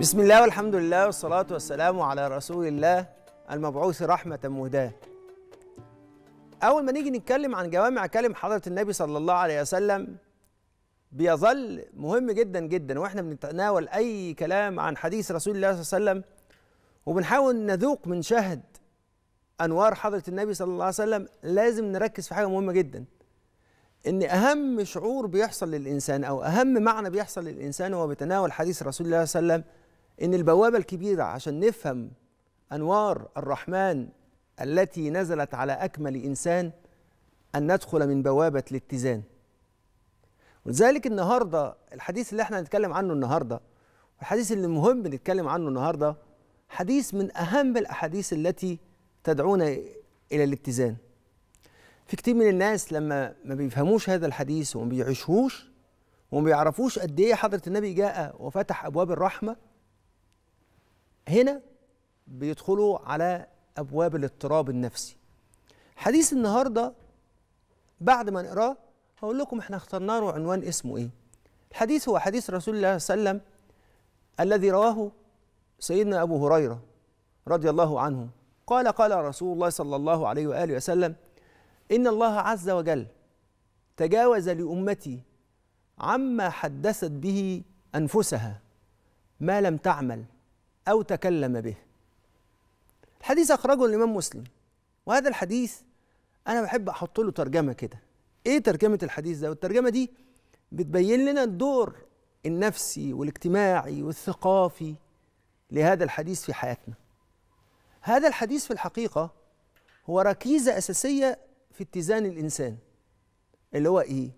بسم الله والحمد لله والصلاة والسلام على رسول الله المبعوث رحمة مهداة أول ما نيجي نتكلم عن جوامع كلم حضرة النبي صلى الله عليه وسلم بيظل مهم جدا جدا وإحنا بنتناول أي كلام عن حديث رسول الله صلى الله عليه وسلم وبنحاول نذوق من شهد أنوار حضرة النبي صلى الله عليه وسلم لازم نركز في حاجة مهمة جدا ان اهم شعور بيحصل للانسان او اهم معنى بيحصل للانسان هو بتناول حديث رسول الله صلى الله عليه وسلم ان البوابه الكبيره عشان نفهم انوار الرحمن التي نزلت على اكمل انسان ان ندخل من بوابه الاتزان ولذلك النهارده الحديث اللي احنا هنتكلم عنه النهارده والحديث اللي مهم نتكلم عنه النهارده حديث من اهم الاحاديث التي تدعونا الى الاتزان في كتير من الناس لما ما بيفهموش هذا الحديث وما بيعيشوش وما بيعرفوش قد ايه حضره النبي جاء وفتح ابواب الرحمه هنا بيدخلوا على ابواب الاضطراب النفسي حديث النهارده بعد ما نقراه هقول لكم احنا اخترنا له عنوان اسمه ايه الحديث هو حديث رسول الله صلى الله عليه وسلم الذي رواه سيدنا ابو هريره رضي الله عنه قال قال رسول الله صلى الله عليه واله وسلم ان الله عز وجل تجاوز لامتي عما حدثت به انفسها ما لم تعمل أو تكلم به الحديث أخرجه الإمام مسلم وهذا الحديث أنا بحب أحط له ترجمة كده إيه ترجمة الحديث ده والترجمة دي بتبين لنا الدور النفسي والاجتماعي والثقافي لهذا الحديث في حياتنا هذا الحديث في الحقيقة هو ركيزة أساسية في اتزان الإنسان اللي هو إيه؟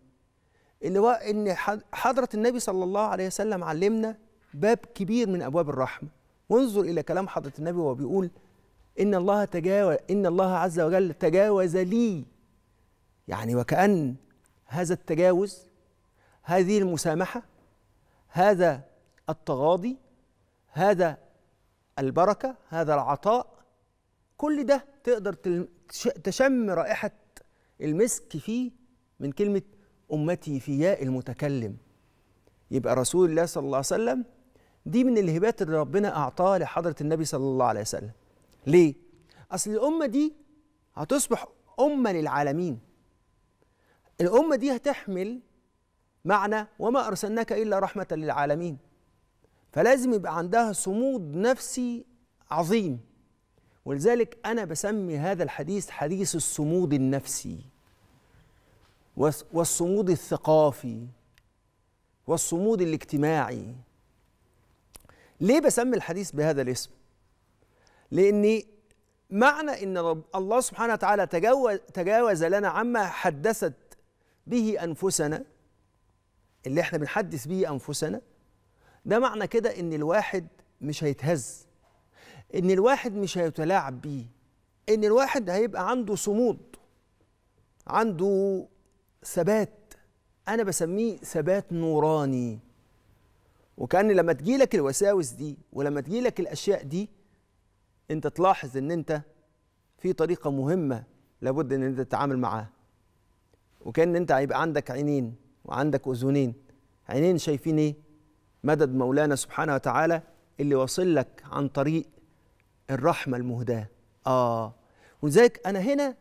اللي هو إن حضرة النبي صلى الله عليه وسلم علمنا باب كبير من أبواب الرحمة وانظر الى كلام حضره النبي وهو بيقول ان الله تجاوز ان الله عز وجل تجاوز لي يعني وكأن هذا التجاوز هذه المسامحة هذا التغاضي هذا البركة هذا العطاء كل ده تقدر تشم رائحة المسك فيه من كلمة أمتي في ياء المتكلم يبقى رسول الله صلى الله عليه وسلم دي من الهبات اللي ربنا أعطاها لحضرة النبي صلى الله عليه وسلم ليه؟ أصل الأمة دي هتصبح أمة للعالمين الأمة دي هتحمل معنى وما أرسلناك إلا رحمة للعالمين فلازم يبقى عندها صمود نفسي عظيم ولذلك أنا بسمي هذا الحديث حديث الصمود النفسي والصمود الثقافي والصمود الاجتماعي ليه بسمي الحديث بهذا الاسم لأن معنى ان رب الله سبحانه وتعالى تجاوز, تجاوز لنا عما حدثت به انفسنا اللي احنا بنحدث به انفسنا ده معنى كده ان الواحد مش هيتهز ان الواحد مش هيتلاعب بيه ان الواحد هيبقى عنده صمود عنده ثبات انا بسميه ثبات نوراني وكأن لما تجيلك الوساوس دي ولما تجيلك الأشياء دي أنت تلاحظ أن أنت في طريقة مهمة لابد أن أنت تتعامل معاها وكأن أنت هيبقى عندك عينين وعندك أذنين عينين شايفين إيه؟ مدد مولانا سبحانه وتعالى اللي واصل لك عن طريق الرحمة المهداة آه ولذلك أنا هنا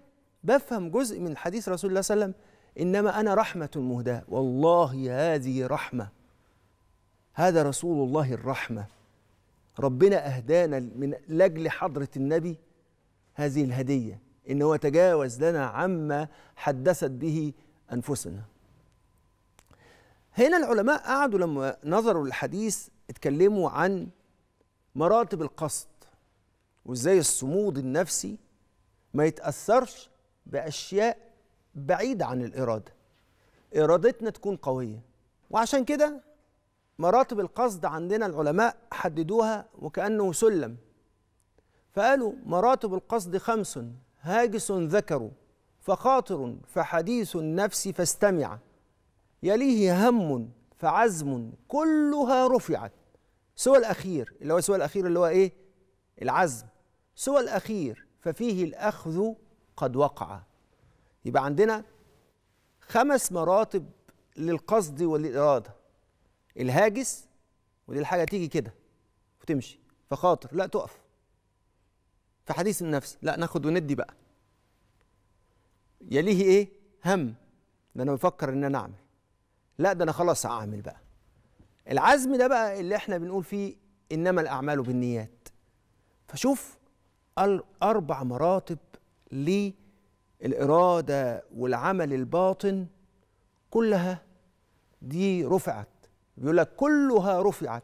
بفهم جزء من حديث رسول الله صلى الله عليه وسلم إنما أنا رحمة مهداة والله هذه رحمة هذا رسول الله الرحمه ربنا اهدانا من لاجل حضره النبي هذه الهديه ان هو تجاوز لنا عما حدثت به انفسنا هنا العلماء قعدوا لما نظروا للحديث اتكلموا عن مراتب القصد وازاي الصمود النفسي ما يتاثرش باشياء بعيده عن الاراده ارادتنا تكون قويه وعشان كده مراتب القصد عندنا العلماء حددوها وكأنه سلم فقالوا مراتب القصد خمس هاجس ذكر فخاطر فحديث النفس فاستمع يليه هم فعزم كلها رفعت سوى الأخير اللي هو سوى الأخير اللي هو إيه العزم سوى الأخير ففيه الأخذ قد وقع يبقى عندنا خمس مراتب للقصد والإرادة الهاجس ودي الحاجه تيجي كده وتمشي فخاطر لا تقف في حديث النفس لا ناخد وندي بقى يليه ايه هم ده انا بفكر ان انا اعمل لا ده انا خلاص هعمل بقى العزم ده بقى اللي احنا بنقول فيه انما الاعمال بالنيات فشوف اربع مراتب للاراده والعمل الباطن كلها دي رفعت بيقول لك كلها رفعت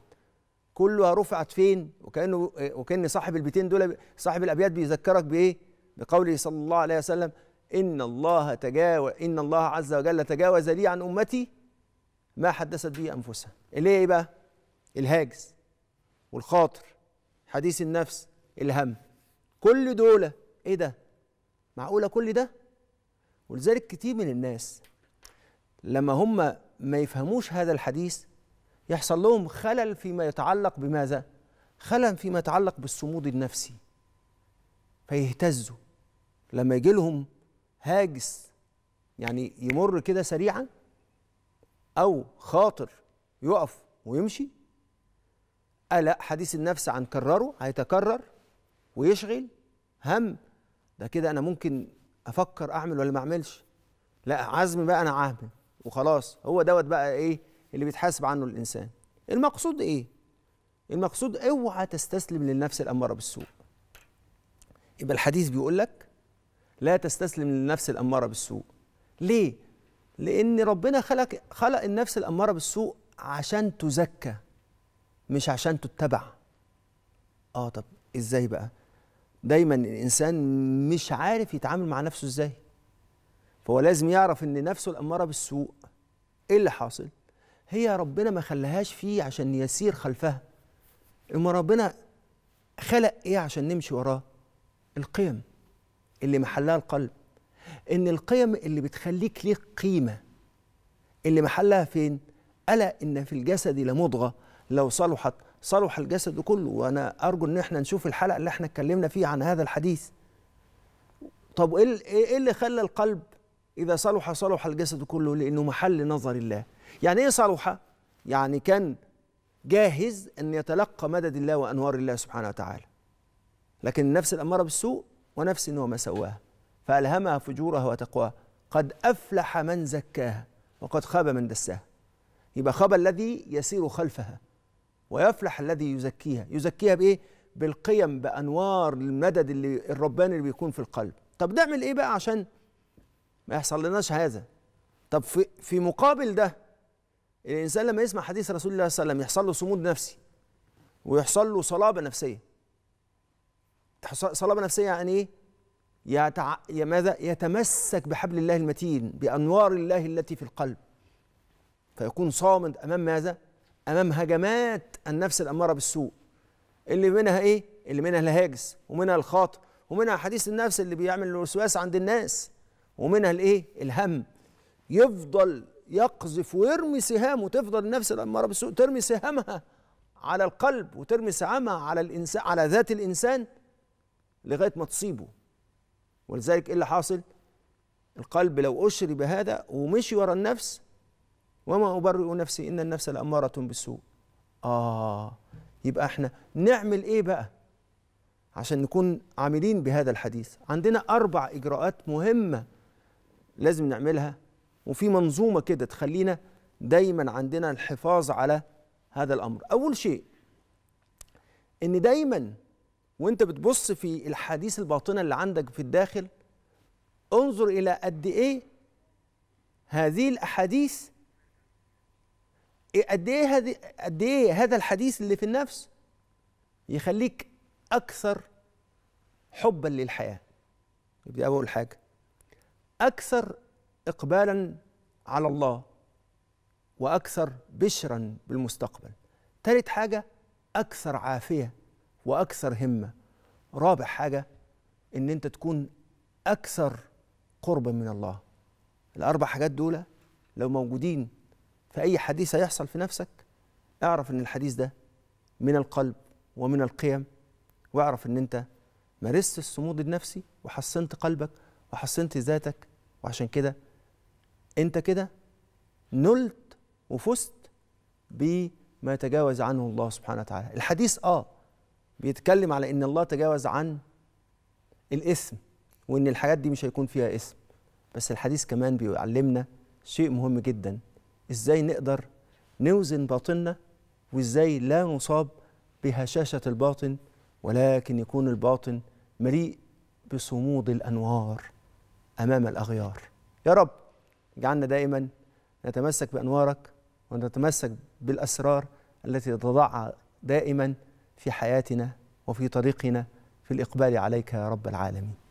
كلها رفعت فين وكانه وكان صاحب البيتين دول صاحب الابيات بيذكرك بايه بقوله صلى الله عليه وسلم ان الله تجاوز ان الله عز وجل تجاوز لي عن امتي ما حدثت به انفسها اللي هي ايه بقى الهاجس والخاطر حديث النفس الهم كل دول ايه ده معقوله كل ده ولذلك كتير من الناس لما هم ما يفهموش هذا الحديث يحصل لهم خلل فيما يتعلق بماذا؟ خلل فيما يتعلق بالصمود النفسي فيهتزوا لما يجي لهم هاجس يعني يمر كده سريعا أو خاطر يقف ويمشي قلق حديث النفس عن كرره هيتكرر ويشغل هم ده كده أنا ممكن أفكر أعمل ولا ما أعملش لا عزم بقى أنا عامل وخلاص هو دوت بقى إيه اللي بيتحاسب عنه الانسان المقصود ايه المقصود اوعى تستسلم للنفس الاماره بالسوء يبقى الحديث بيقول لك لا تستسلم للنفس الاماره بالسوء ليه لان ربنا خلق خلق النفس الاماره بالسوء عشان تزكى مش عشان تتبع اه طب ازاي بقى دايما الانسان مش عارف يتعامل مع نفسه ازاي فهو لازم يعرف ان نفسه الاماره بالسوء ايه اللي حاصل هي ربنا ما خلاهاش فيه عشان يسير خلفها اما ربنا خلق ايه عشان نمشي وراه القيم اللي محلها القلب ان القيم اللي بتخليك ليك قيمه اللي محلها فين الا ان في الجسد لمضغه لو صلحت صلح الجسد كله وانا ارجو ان احنا نشوف الحلقه اللي احنا اتكلمنا فيها عن هذا الحديث طب ايه, إيه اللي خلى القلب اذا صلح صلح الجسد كله لانه محل نظر الله يعني ايه صاروحه يعني كان جاهز ان يتلقى مدد الله وانوار الله سبحانه وتعالى لكن النفس الاماره بالسوء ونفس وما سواها فالهمها فجورها وتقواها قد افلح من زكاها وقد خاب من دساها يبقى خاب الذي يسير خلفها ويفلح الذي يزكيها يزكيها بايه بالقيم بانوار المدد اللي الرباني اللي بيكون في القلب طب نعمل ايه بقى عشان ما يحصل لناش هذا طب في في مقابل ده الانسان لما يسمع حديث رسول الله صلى الله عليه وسلم يحصل له صمود نفسي ويحصل له صلابه نفسيه صلابه نفسيه يعني ايه يتع... ماذا يتمسك بحبل الله المتين بانوار الله التي في القلب فيكون صامد امام ماذا امام هجمات النفس الاماره بالسوء اللي منها ايه اللي منها الهاجس ومنها الخاطر ومنها حديث النفس اللي بيعمل الوسواس عند الناس ومنها الايه الهم يفضل يقذف ويرمي سهام وتفضل النفس الأمارة بالسوء ترمي سهامها على القلب وترمي سهامها على الإنسان على ذات الإنسان لغاية ما تصيبه ولذلك إيه اللي حاصل؟ القلب لو أشري بهذا ومشي ورا النفس وما أبرئ نفسي إن النفس لأمارة بالسوء آه يبقى احنا نعمل ايه بقى عشان نكون عاملين بهذا الحديث عندنا أربع إجراءات مهمة لازم نعملها وفي منظومه كده تخلينا دايما عندنا الحفاظ على هذا الامر اول شيء ان دايما وانت بتبص في الحديث الباطنه اللي عندك في الداخل انظر الى قد ايه هذه الاحاديث قد ايه هذه قد ايه هذا الحديث اللي في النفس يخليك اكثر حبا للحياه دي اول حاجه اكثر إقبالا على الله وأكثر بشرا بالمستقبل ثالث حاجة أكثر عافية وأكثر همة رابع حاجة إن أنت تكون أكثر قربا من الله الأربع حاجات دول لو موجودين في أي حديث هيحصل في نفسك اعرف إن الحديث ده من القلب ومن القيم واعرف إن أنت مارست الصمود النفسي وحصنت قلبك وحصنت ذاتك وعشان كده انت كده نلت وفزت بما تجاوز عنه الله سبحانه وتعالى الحديث اه بيتكلم على ان الله تجاوز عن الاسم وان الحاجات دي مش هيكون فيها اسم بس الحديث كمان بيعلمنا شيء مهم جدا ازاي نقدر نوزن باطننا وازاي لا نصاب بهشاشه الباطن ولكن يكون الباطن مليء بصمود الانوار امام الاغيار يا رب اجعلنا دائما نتمسك بأنوارك ونتمسك بالأسرار التي تضعها دائما في حياتنا وفي طريقنا في الإقبال عليك يا رب العالمين